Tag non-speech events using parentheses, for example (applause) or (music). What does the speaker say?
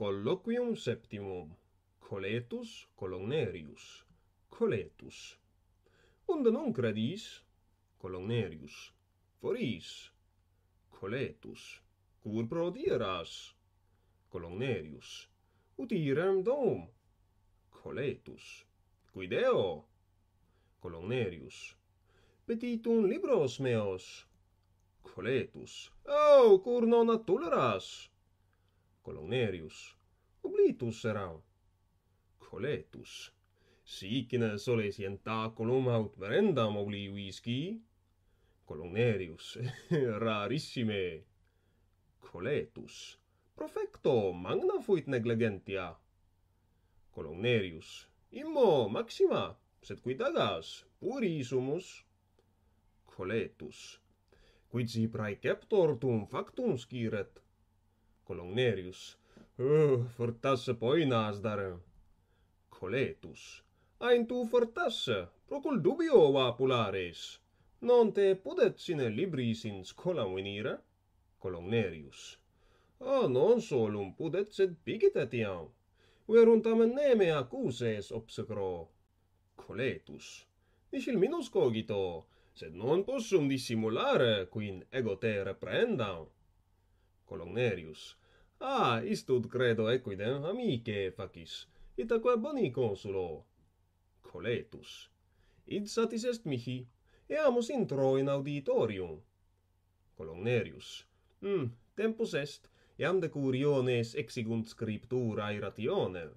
Colloquium septimum. Coletus Colognerius. Coletus. Unde non credis? Colognerius. Foris. Coletus. Cur pro diras? Colognerius. Ut irem dom? Coletus. Quid eo? Colognerius. Petitum libros meos? Coletus. Oh, cur non atuleras? Coletus colonerius oblitus eram? coletus sicne solis iantaculum aut verenda mobili whisky colonerius (laughs) rarissime coletus profecto magna fuit negligentia? colonerius immo maxima sed quid agas uri sumus coletus quid si praeceptor tum factum sciret Colomnerius, Uh, fortasse poi nasdar! Coletus. Ain tu fortasse, procul dubio va pulares. Non te pudet sine libris in scola venire? Colomnerius, Oh, ah, non solum pudet, sed pigit etiam. Verunt amen neme accuses obsecro. Coletus. Nisil minus cogito, sed non possum dissimulare, quin ego te reprendam. Colonnerius. Ah, istud credo equidem amice facis, itaque boni consulo. Coletus. Id satis est mihi, eamus intro in auditorium. Colonnerius. Hmm, tempus est, iam decuriones exigunt scripturae rationem.